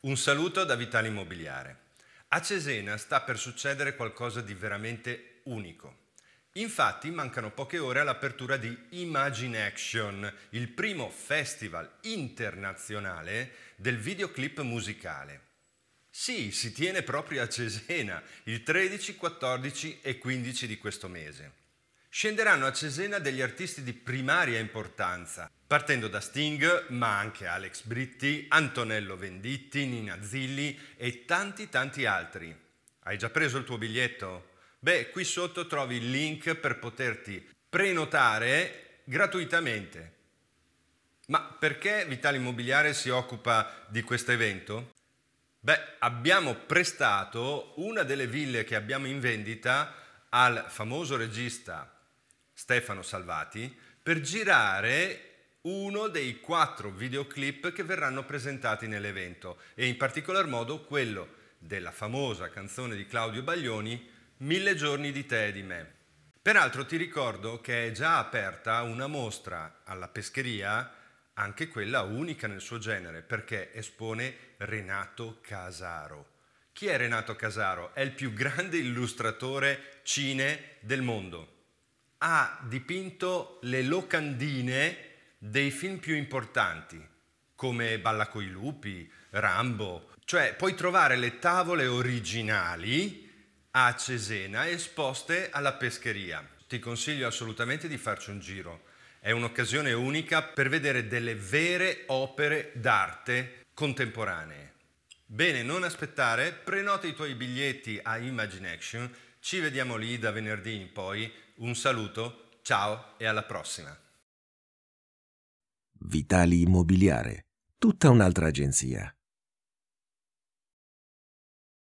Un saluto da Vitale Immobiliare. A Cesena sta per succedere qualcosa di veramente unico. Infatti mancano poche ore all'apertura di Imagine Action, il primo festival internazionale del videoclip musicale. Sì, si tiene proprio a Cesena il 13, 14 e 15 di questo mese. Scenderanno a Cesena degli artisti di primaria importanza, partendo da Sting, ma anche Alex Britti, Antonello Venditti, Nina Zilli e tanti tanti altri. Hai già preso il tuo biglietto? Beh, qui sotto trovi il link per poterti prenotare gratuitamente. Ma perché Vitale Immobiliare si occupa di questo evento? Beh, abbiamo prestato una delle ville che abbiamo in vendita al famoso regista Stefano Salvati, per girare uno dei quattro videoclip che verranno presentati nell'evento e in particolar modo quello della famosa canzone di Claudio Baglioni, Mille giorni di te e di me. Peraltro ti ricordo che è già aperta una mostra alla pescheria, anche quella unica nel suo genere, perché espone Renato Casaro. Chi è Renato Casaro? È il più grande illustratore cine del mondo ha dipinto le locandine dei film più importanti, come Balla coi lupi, Rambo. Cioè puoi trovare le tavole originali a Cesena esposte alla pescheria. Ti consiglio assolutamente di farci un giro. È un'occasione unica per vedere delle vere opere d'arte contemporanee. Bene, non aspettare, prenota i tuoi biglietti a Imagine Action ci vediamo lì da venerdì in poi. Un saluto, ciao e alla prossima. Vitali Immobiliare, tutta un'altra agenzia.